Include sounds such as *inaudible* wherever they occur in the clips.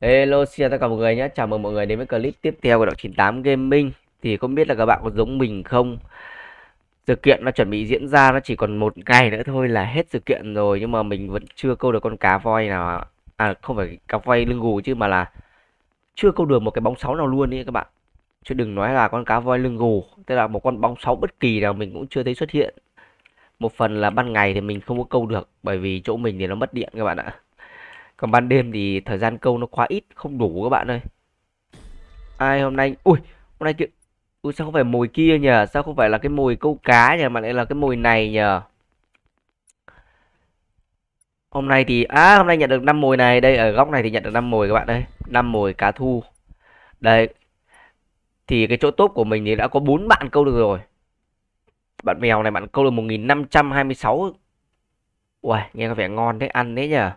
Hello xin chào tất cả mọi người nhé Chào mừng mọi người đến với clip tiếp theo của Đạo 98 Gaming Thì không biết là các bạn có giống mình không Sự kiện nó chuẩn bị diễn ra Nó chỉ còn một ngày nữa thôi là hết sự kiện rồi Nhưng mà mình vẫn chưa câu được con cá voi nào À không phải cá voi lưng gù chứ mà là Chưa câu được một cái bóng sáu nào luôn ý các bạn Chứ đừng nói là con cá voi lưng gù Tức là một con bóng sáu bất kỳ nào mình cũng chưa thấy xuất hiện Một phần là ban ngày thì mình không có câu được Bởi vì chỗ mình thì nó mất điện các bạn ạ còn ban đêm thì thời gian câu nó quá ít không đủ các bạn ơi ai hôm nay ui hôm nay chuyện ui sao không phải mồi kia nhờ sao không phải là cái mồi câu cá nhờ mà lại là cái mồi này nhờ hôm nay thì à hôm nay nhận được năm mồi này đây ở góc này thì nhận được năm mồi các bạn ơi năm mồi cá thu đây thì cái chỗ tốt của mình thì đã có bốn bạn câu được rồi bạn mèo này bạn câu được 1526 nghìn ui nghe có vẻ ngon thế ăn đấy nhờ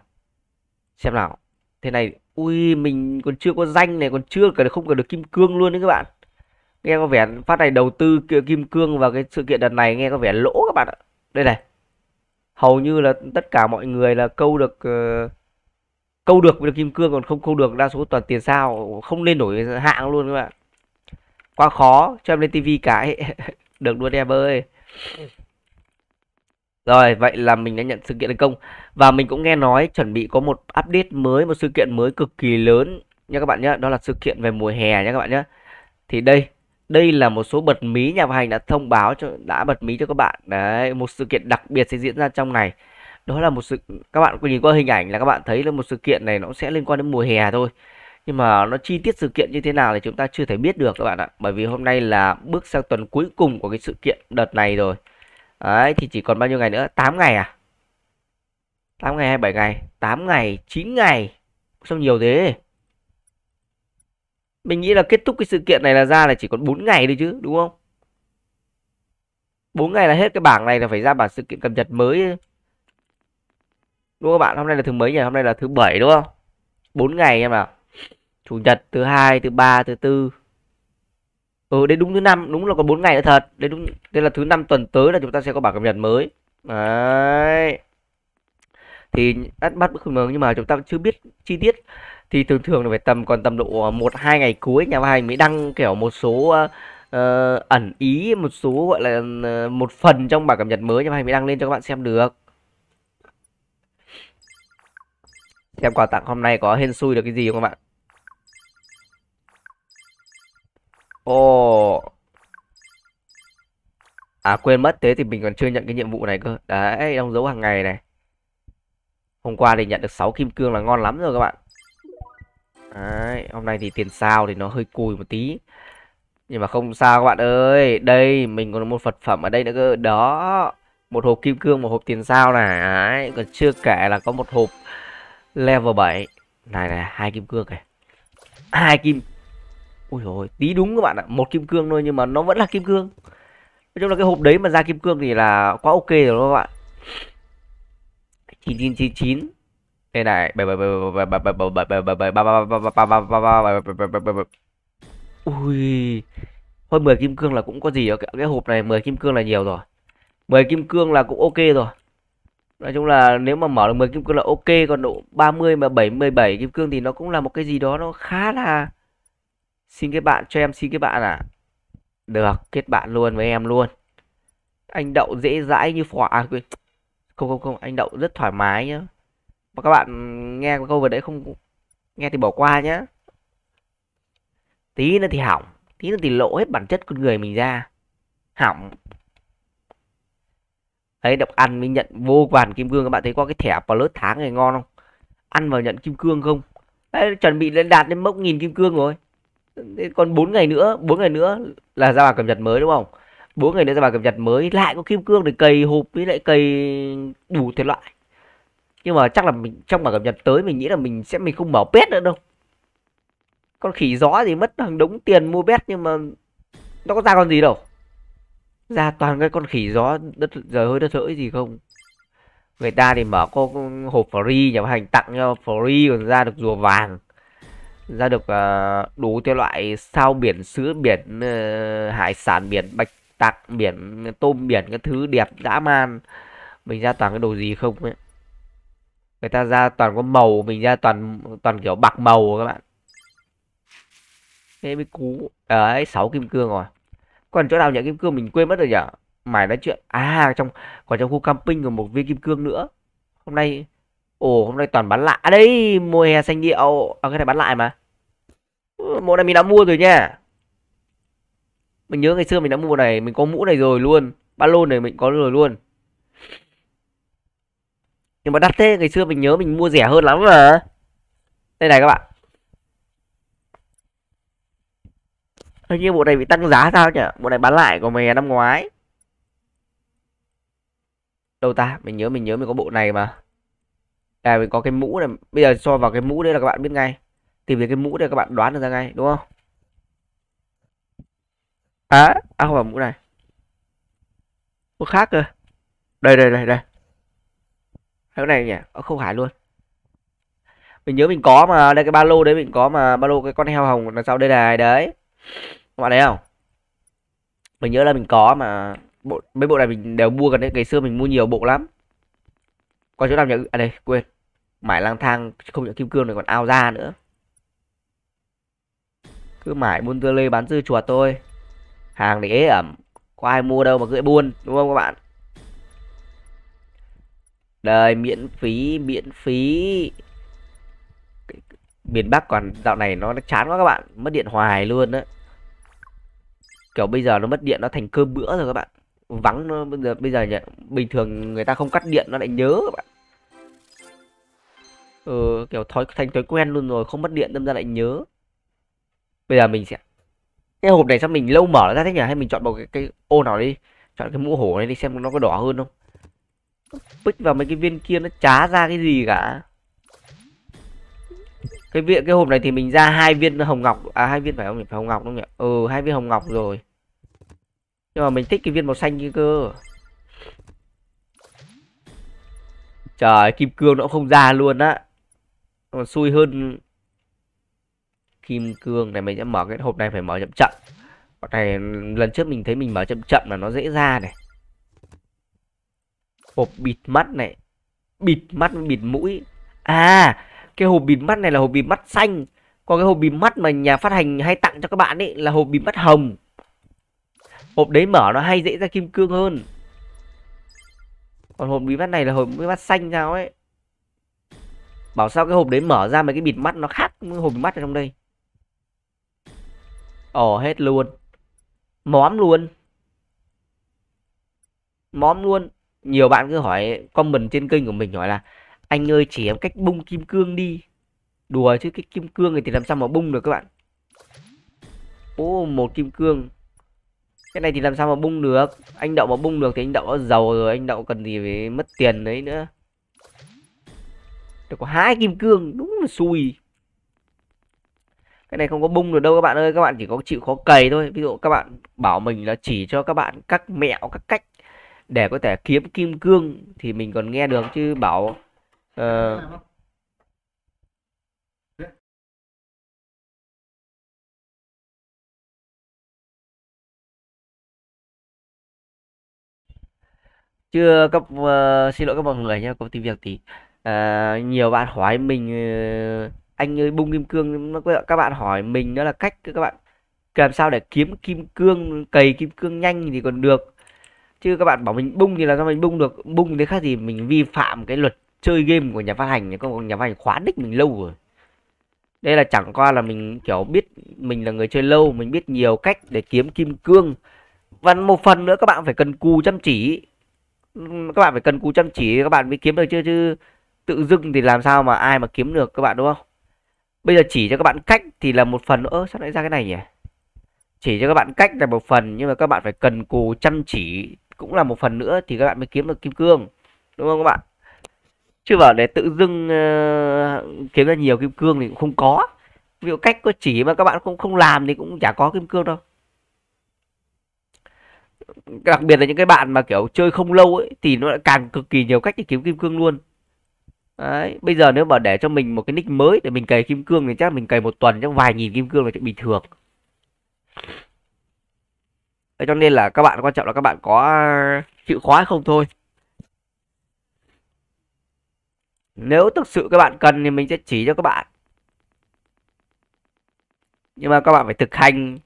xem nào thế này ui mình còn chưa có danh này còn chưa cả không cả được kim cương luôn đấy các bạn nghe có vẻ phát này đầu tư kim cương vào cái sự kiện đợt này nghe có vẻ lỗ các bạn ạ đây này hầu như là tất cả mọi người là câu được ờ, câu được được kim cương còn không câu được đa số toàn tiền sao không lên nổi hạng luôn các bạn quá khó cho em lên tivi cái *laughs* được luôn em ơi rồi vậy là mình đã nhận sự kiện thành công và mình cũng nghe nói chuẩn bị có một update mới, một sự kiện mới cực kỳ lớn nha các bạn nhé. Đó là sự kiện về mùa hè nha các bạn nhé. Thì đây, đây là một số bật mí nhà phát hành đã thông báo cho đã bật mí cho các bạn. Đấy, một sự kiện đặc biệt sẽ diễn ra trong này Đó là một sự các bạn có nhìn qua hình ảnh là các bạn thấy là một sự kiện này nó sẽ liên quan đến mùa hè thôi. Nhưng mà nó chi tiết sự kiện như thế nào thì chúng ta chưa thể biết được các bạn ạ. Bởi vì hôm nay là bước sang tuần cuối cùng của cái sự kiện đợt này rồi. Đấy thì chỉ còn bao nhiêu ngày nữa? 8 ngày à? 8 ngày hay 27 ngày 8 ngày 9 ngày Sao nhiều thế Mình nghĩ là kết thúc cái sự kiện này là ra là chỉ còn 4 ngày thôi chứ đúng không 4 ngày là hết cái bảng này là phải ra bảng sự kiện cập nhật mới Đúng không các bạn hôm nay là thứ mấy nhỉ hôm nay là thứ bảy đúng không 4 ngày em nào Chủ nhật thứ hai thứ ba thứ tư Ừ đến đúng thứ năm đúng là còn 4 ngày nữa thật Đến đúng đây là thứ năm tuần tới là chúng ta sẽ có bảng cập nhật mới Đấy thì bắt bắt bức khủng long nhưng mà chúng ta chưa biết chi tiết thì thường thường là phải tầm còn tầm độ à, một hai ngày cuối nhà phát mới đăng kiểu một số uh, ẩn ý một số gọi là ờ, một phần trong bản cập nhật mới nhà phát mới đăng lên cho các bạn xem được xem quà tặng hôm nay có hên xui được cái gì không các bạn ồ oh. à quên mất thế thì mình còn chưa nhận cái nhiệm vụ này cơ đấy đóng dấu hàng ngày này Hôm qua thì nhận được 6 kim cương là ngon lắm rồi các bạn. Đấy, hôm nay thì tiền sao thì nó hơi cùi một tí. Nhưng mà không sao các bạn ơi. Đây, mình còn một vật phẩm ở đây nữa cơ. Đó. Một hộp kim cương, một hộp tiền sao này. Đấy, còn chưa kể là có một hộp level 7. Này này, hai kim cương kìa. Hai kim. Ui rồi tí đúng các bạn ạ. Một kim cương thôi nhưng mà nó vẫn là kim cương. Nói chung là cái hộp đấy mà ra kim cương thì là quá ok rồi các bạn. 9999 đây này ui hơn 10 kim cương là cũng có gì đó cái hộp này 10 kim cương là nhiều rồi 10 kim cương là cũng ok rồi nói chung là nếu mà mở được 10 kim cương là ok còn độ 30 mà 7 17 kim cương thì nó cũng là một cái gì đó nó khá là xin các bạn cho em xin các bạn à được kết bạn luôn với em luôn anh đậu dễ dãi như phỏa quên không không không anh đậu rất thoải mái nhá và các bạn nghe câu vừa đấy không nghe thì bỏ qua nhá tí nữa thì hỏng tí nữa thì lộ hết bản chất con người mình ra hỏng ấy đọc ăn mới nhận vô vàn kim cương các bạn thấy có cái thẻ plus tháng này ngon không ăn vào nhận kim cương không Đấy, chuẩn bị lên đạt đến mốc nghìn kim cương rồi còn 4 ngày nữa 4 ngày nữa là ra bản cập nhật mới đúng không bốn ngày nữa ra bản cập nhật mới lại có kim cương để cày hộp với lại cày đủ thể loại nhưng mà chắc là mình trong bản cập nhật tới mình nghĩ là mình sẽ mình không mở pet nữa đâu con khỉ gió thì mất hàng đống tiền mua pet nhưng mà nó có ra con gì đâu ra ừ. toàn cái con khỉ gió đất rời hơi đất hỡi gì không người ta thì mở cô hộp free nhà hành tặng cho free còn ra được rùa vàng ra được ờ, đủ thể loại sao biển sứ biển ờ, hải sản biển bạch tặc biển tôm biển cái thứ đẹp dã man mình ra toàn cái đồ gì không ấy người ta ra toàn có màu mình ra toàn toàn kiểu bạc màu các bạn thế mới cú đấy sáu kim cương rồi còn chỗ nào nhận kim cương mình quên mất rồi nhở mày nói chuyện à trong còn trong khu camping còn một viên kim cương nữa hôm nay ồ hôm nay toàn bán lại đấy mùa hè xanh điệu à, cái này bán lại mà mùa này mình đã mua rồi nha mình nhớ ngày xưa mình đã mua bộ này mình có mũ này rồi luôn ba lô này mình có rồi luôn nhưng mà đắt thế ngày xưa mình nhớ mình mua rẻ hơn lắm mà đây này các bạn hình như bộ này bị tăng giá sao nhỉ bộ này bán lại của mè năm ngoái đâu ta mình nhớ mình nhớ mình có bộ này mà à mình có cái mũ này bây giờ so vào cái mũ đấy là các bạn biết ngay tìm thấy cái mũ đây các bạn đoán được ra ngay đúng không à, à không phải mũ này mũ khác cơ đây đây đây đây cái này nhỉ à, không phải luôn mình nhớ mình có mà đây cái ba lô đấy mình có mà ba lô cái con heo hồng là sau đây này đấy các bạn thấy không mình nhớ là mình có mà bộ mấy bộ này mình đều mua gần đấy ngày xưa mình mua nhiều bộ lắm qua chỗ nào nhỉ, à đây quên mãi lang thang không nhận kim cương này còn ao ra nữa cứ mãi buôn tơ lê bán dưa chuột thôi hàng thì ế ẩm có ai mua đâu mà gửi buôn đúng không các bạn đời miễn phí miễn phí miền Bắc còn dạo này nó chán quá các bạn mất điện hoài luôn đó kiểu bây giờ nó mất điện nó thành cơm bữa rồi các bạn vắng nó bây giờ bây giờ nhỉ? bình thường người ta không cắt điện nó lại nhớ các bạn ừ, kiểu thói thành thói quen luôn rồi không mất điện đâm ra lại nhớ bây giờ mình sẽ cái hộp này sao mình lâu mở ra thế nhỉ hay mình chọn một cái, cái ô nào đi chọn cái mũ hổ này đi xem nó có đỏ hơn không bích vào mấy cái viên kia nó trá ra cái gì cả cái viện cái hộp này thì mình ra hai viên hồng ngọc à hai viên phải không phải hồng ngọc đúng không nhỉ ừ hai viên hồng ngọc rồi nhưng mà mình thích cái viên màu xanh kia cơ trời kim cương nó không ra luôn á còn xui hơn kim cương này mình sẽ mở cái hộp này phải mở chậm chậm này lần trước mình thấy mình mở chậm chậm là nó dễ ra này hộp bịt mắt này bịt mắt bịt mũi à cái hộp bịt mắt này là hộp bịt mắt xanh còn cái hộp bịt mắt mà nhà phát hành hay tặng cho các bạn ấy là hộp bịt mắt hồng hộp đấy mở nó hay dễ ra kim cương hơn còn hộp bịt mắt này là hộp bịt mắt xanh sao ấy bảo sao cái hộp đấy mở ra mấy cái bịt mắt nó khác hộp bịt mắt ở trong đây ỏ hết luôn móm luôn móm luôn nhiều bạn cứ hỏi comment trên kênh của mình hỏi là anh ơi chỉ em cách bung kim cương đi đùa chứ cái kim cương này thì làm sao mà bung được các bạn ô một kim cương cái này thì làm sao mà bung được anh đậu mà bung được thì anh đậu đã giàu rồi anh đậu cần gì phải mất tiền đấy nữa được có hai kim cương đúng là xui cái này không có bung được đâu các bạn ơi các bạn chỉ có chịu khó cày thôi ví dụ các bạn bảo mình là chỉ cho các bạn các mẹo các cách để có thể kiếm kim cương thì mình còn nghe được chứ bảo uh, chưa cấp uh, xin lỗi các mọi người nhé có tí việc tí uh, nhiều bạn hỏi mình uh, anh ơi bung kim cương các bạn hỏi mình đó là cách các bạn làm sao để kiếm kim cương cày kim cương nhanh thì còn được chứ các bạn bảo mình bung thì là sao mình bung được bung thế khác gì mình vi phạm cái luật chơi game của nhà phát hành còn nhà phát hành khóa đích mình lâu rồi đây là chẳng qua là mình kiểu biết mình là người chơi lâu mình biết nhiều cách để kiếm kim cương và một phần nữa các bạn phải cần cù chăm chỉ các bạn phải cần cù chăm chỉ các bạn mới kiếm được chứ chứ tự dưng thì làm sao mà ai mà kiếm được các bạn đúng không bây giờ chỉ cho các bạn cách thì là một phần ơ sao lại ra cái này nhỉ chỉ cho các bạn cách là một phần nhưng mà các bạn phải cần cù chăm chỉ cũng là một phần nữa thì các bạn mới kiếm được kim cương đúng không các bạn chứ bảo để tự dưng uh, kiếm ra nhiều kim cương thì cũng không có ví dụ cách có chỉ mà các bạn không không làm thì cũng chả có kim cương đâu đặc biệt là những cái bạn mà kiểu chơi không lâu ấy thì nó lại càng cực kỳ nhiều cách để kiếm kim cương luôn Đấy, bây giờ nếu mà để cho mình một cái nick mới để mình cày kim cương thì chắc mình cày một tuần chắc vài nghìn kim cương là chuyện bình thường. Đấy, cho nên là các bạn quan trọng là các bạn có chịu khóa không thôi. Nếu thực sự các bạn cần thì mình sẽ chỉ cho các bạn. Nhưng mà các bạn phải thực hành.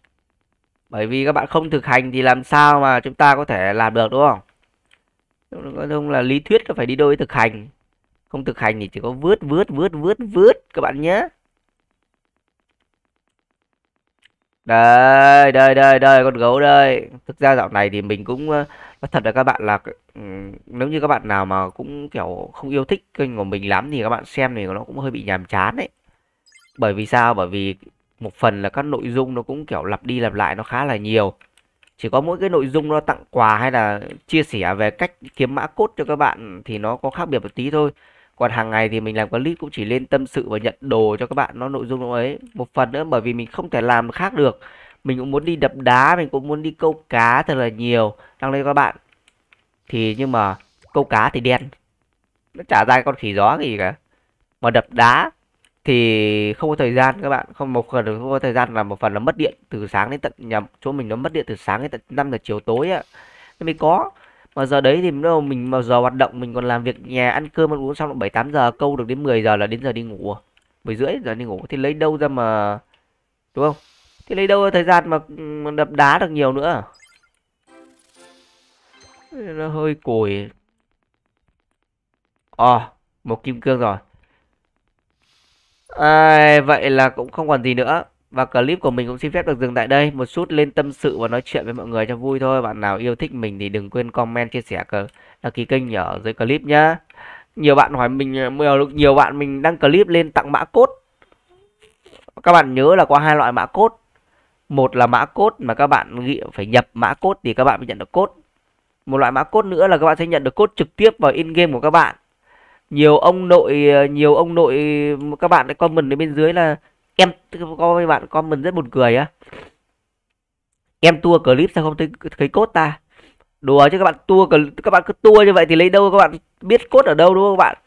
Bởi vì các bạn không thực hành thì làm sao mà chúng ta có thể làm được đúng không? Đúng không là lý thuyết nó phải đi đôi với thực hành không thực hành thì chỉ có vướt vướt vướt vướt vướt các bạn nhé đây đây đây đây con gấu đây thực ra dạo này thì mình cũng ờ, thật là các bạn là ừ, nếu như các bạn nào mà cũng kiểu không yêu thích kênh của mình lắm thì các bạn xem thì nó cũng hơi bị nhàm chán đấy bởi vì sao bởi vì một phần là các nội dung nó cũng kiểu lặp đi lặp lại nó khá là nhiều chỉ có mỗi cái nội dung nó tặng quà hay là chia sẻ về cách kiếm mã cốt cho các bạn thì nó có khác biệt một tí thôi còn hàng ngày thì mình làm clip cũng chỉ lên tâm sự và nhận đồ cho các bạn nó nội dung nó ấy một phần nữa bởi vì mình không thể làm khác được mình cũng muốn đi đập đá mình cũng muốn đi câu cá thật là nhiều đăng lên các bạn thì nhưng mà câu cá thì đen nó trả ra con khỉ gió gì cả mà đập đá thì không có thời gian các bạn không một phần không có thời gian là một phần là mất điện từ sáng đến tận nhà chỗ mình nó mất điện từ sáng đến tận năm giờ chiều tối á mới có mà giờ đấy thì đâu mình mà giờ hoạt động mình còn làm việc nhà ăn cơm ăn uống xong là bảy tám giờ câu được đến 10 giờ là đến giờ đi ngủ mười rưỡi giờ đi ngủ thì lấy đâu ra mà đúng không thì lấy đâu thời gian mà ừ, đập đá được nhiều nữa nó hơi cùi à, một kim cương rồi à, vậy là cũng không còn gì nữa và clip của mình cũng xin phép được dừng tại đây. Một chút lên tâm sự và nói chuyện với mọi người cho vui thôi. Bạn nào yêu thích mình thì đừng quên comment, chia sẻ, đăng ký kênh ở dưới clip nhá. Nhiều bạn hỏi mình, nhiều, nhiều bạn mình đăng clip lên tặng mã cốt. Các bạn nhớ là có hai loại mã cốt. Một là mã cốt mà các bạn ghi phải nhập mã cốt thì các bạn mới nhận được cốt. Một loại mã cốt nữa là các bạn sẽ nhận được cốt trực tiếp vào in game của các bạn. Nhiều ông nội nhiều ông nội các bạn comment ở bên dưới là em coi bạn comment rất buồn cười á em tua clip sao không thấy, thấy cốt ta đùa chứ các bạn tua các bạn cứ tua như vậy thì lấy đâu các bạn biết cốt ở đâu đúng không bạn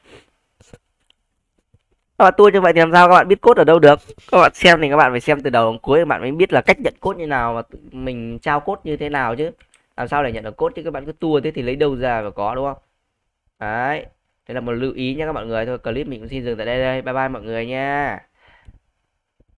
các bạn tua như vậy thì làm sao các bạn biết cốt ở đâu được các bạn xem thì các bạn phải xem từ đầu đến cuối các bạn mới biết là cách nhận cốt như nào và mình trao cốt như thế nào chứ làm sao để nhận được cốt chứ các bạn cứ tua thế thì lấy đâu ra và có đúng không đấy đây là một lưu ý nha các mọi người thôi clip mình cũng xin dừng tại đây đây bye bye mọi người nha